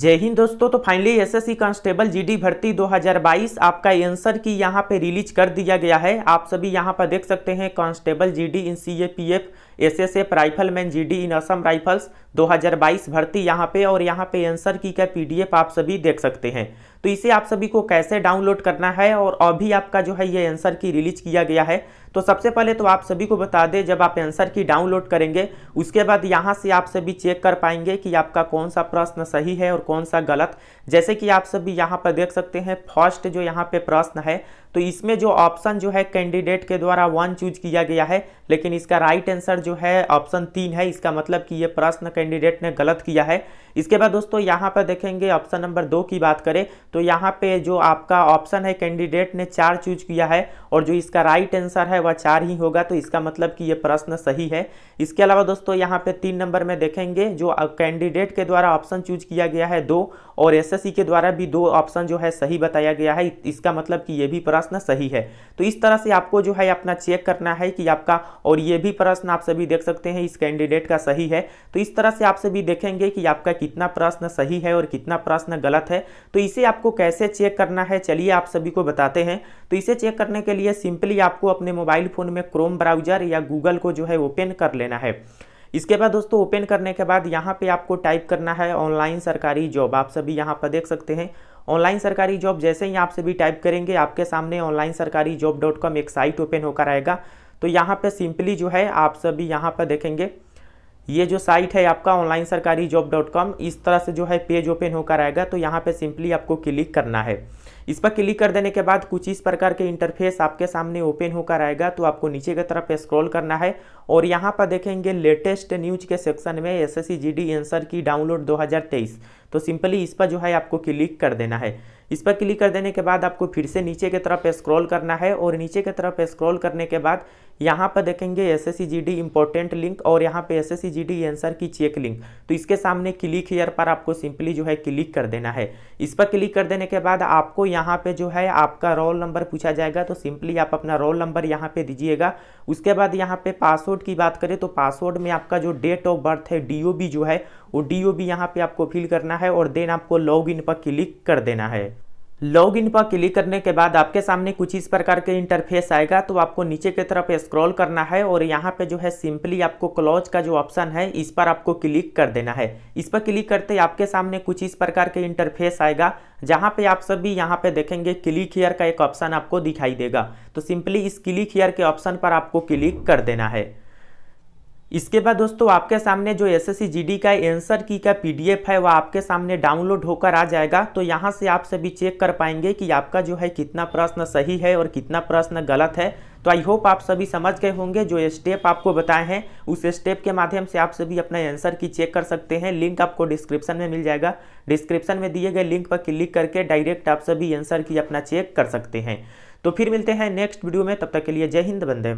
जय हिंद दोस्तों तो फाइनली एसएससी कांस्टेबल जीडी भर्ती 2022 आपका आंसर की यहाँ पे रिलीज कर दिया गया है आप सभी यहाँ पर देख सकते हैं constable GD in CAPF SSF rifleman GD in Assam Rifles 2022 भर्ती यहाँ पे और यहाँ पे आंसर की का पीडीएफ आप सभी देख सकते हैं तो इसे आप सभी को कैसे डाउनलोड करना है और अभी आपका जो है ये आंसर की रिलीज किया गया है तो सबसे पहले तो आप सभी को बता दें जब आप आंसर की डाउनलोड करेंगे उसके बाद यहाँ से आप सभी चेक कर पाएंगे कि आपका कौन सा प्रश्न सही है और कौन सा गलत जैसे कि आप सभी यहाँ पर देख सकते हैं फर्स्ट जो यहाँ पे प्रश्न है तो इसमें जो ऑप्शन जो है कैंडिडेट के द्वारा वन चूज किया गया है लेकिन इसका राइट आंसर जो है ऑप्शन तीन है इसका मतलब कि ये प्रश्न कैंडिडेट ने गलत किया है इसके बाद दोस्तों यहाँ पर देखेंगे ऑप्शन नंबर दो की बात करें तो यहाँ पे जो आपका ऑप्शन है कैंडिडेट ने चार चूज किया है और जो इसका राइट आंसर है वह चार ही होगा तो इसका मतलब कि ये प्रश्न सही है इसके अलावा दोस्तों यहाँ पे तीन नंबर में देखेंगे जो कैंडिडेट के द्वारा ऑप्शन चूज किया गया है दो और एसएससी के द्वारा भी दो ऑप्शन जो है सही बताया गया है इसका मतलब कि ये भी प्रश्न सही है तो इस तरह से आपको जो है अपना चेक करना है कि आपका और ये भी प्रश्न आप सभी देख सकते हैं इस कैंडिडेट का सही है तो इस तरह से आप सभी देखेंगे कि आपका कितना प्रश्न सही है और कितना प्रश्न गलत है तो इसे आप आपको कैसे चेक करना है चलिए आप सभी को बताते हैं तो इसे चेक करने के लिए सिंपली आपको अपने मोबाइल फ़ोन में क्रोम ब्राउजर या गूगल को जो है ओपन कर लेना है इसके बाद दोस्तों ओपन करने के बाद यहाँ पे आपको टाइप करना है ऑनलाइन सरकारी जॉब आप सभी यहाँ पर देख सकते हैं ऑनलाइन सरकारी जॉब जैसे ही आप सभी टाइप करेंगे आपके सामने online Sarkari job dot com एक साइट ओपन होकर आएगा तो यहाँ पे सिंपली जो है आप सभी यहाँ पर देखेंगे ये जो साइट है आपका online Sarkari job dot com इस तरह से जो है पेज ओपन होकर आएगा तो यहाँ पे सिंपली आपको क्लिक करना है इस पर क्लिक कर देने के बाद कुछ इस प्रकार के इंटरफेस आपके सामने ओपन होकर आएगा तो आपको नीचे की तरफ स्क्रॉल करना है और यहाँ पर देखेंगे लेटेस्ट न्यूज के सेक्शन में S S answer key download दो तो सिंपली इस पर जो है आपको क्लिक कर देना है इस पर क्लिक कर देने के बाद आपको फिर से नीचे की तरफ स्क्रॉल करना है और नीचे की तरफ स्क्रॉल करने के बाद यहाँ पर देखेंगे एस एस इंपॉर्टेंट लिंक और यहाँ पे S S answer key check link तो इसके सामने क्लिक हेयर पर आपको सिंपली जो है क्लिक कर देना है इस पर क्लिक कर देने के बाद आपको यहाँ पे जो है आपका रोल नंबर पूछा जाएगा तो सिंपली आप अपना रोल नंबर यहाँ पे दीजिएगा उसके बाद यहाँ पे पासवर्ड की बात करें तो पासवर्ड में आपका जो डेट ऑफ बर्थ है डी जो है वो डी ओ यहाँ पे आपको फिल करना है है और देन आपको लॉग इन पर क्लिक कर देना है लॉग इन पर क्लिक करने के बाद आपके सामने कुछ इस प्रकार के इंटरफेस आएगा तो आपको नीचे की तरफ स्क्रॉल करना है और यहाँ पे जो है सिंपली आपको क्लॉज का जो ऑप्शन है इस पर आपको क्लिक कर देना है इस पर क्लिक करते ही आपके सामने कुछ इस प्रकार के इंटरफेस आएगा जहाँ पे आप सभी यहाँ पे देखेंगे क्लिक हेयर का एक ऑप्शन आपको दिखाई देगा तो सिंपली इस क्लिक हेयर के ऑप्शन पर आपको क्लिक कर देना है इसके बाद दोस्तों आपके सामने जो एस एस का एंसर की का पीडीएफ है वह आपके सामने डाउनलोड होकर आ जाएगा तो यहाँ से आप सभी चेक कर पाएंगे कि आपका जो है कितना प्रश्न सही है और कितना प्रश्न गलत है तो आई होप आप सभी समझ गए होंगे जो स्टेप आपको बताए हैं उस स्टेप के माध्यम से आप सभी अपना आंसर की चेक कर सकते हैं लिंक आपको डिस्क्रिप्शन में मिल जाएगा डिस्क्रिप्शन में दिए गए लिंक पर क्लिक करके डायरेक्ट आप सभी आंसर की अपना चेक कर सकते हैं तो फिर मिलते हैं नेक्स्ट वीडियो में तब तक के लिए जय हिंद बंदे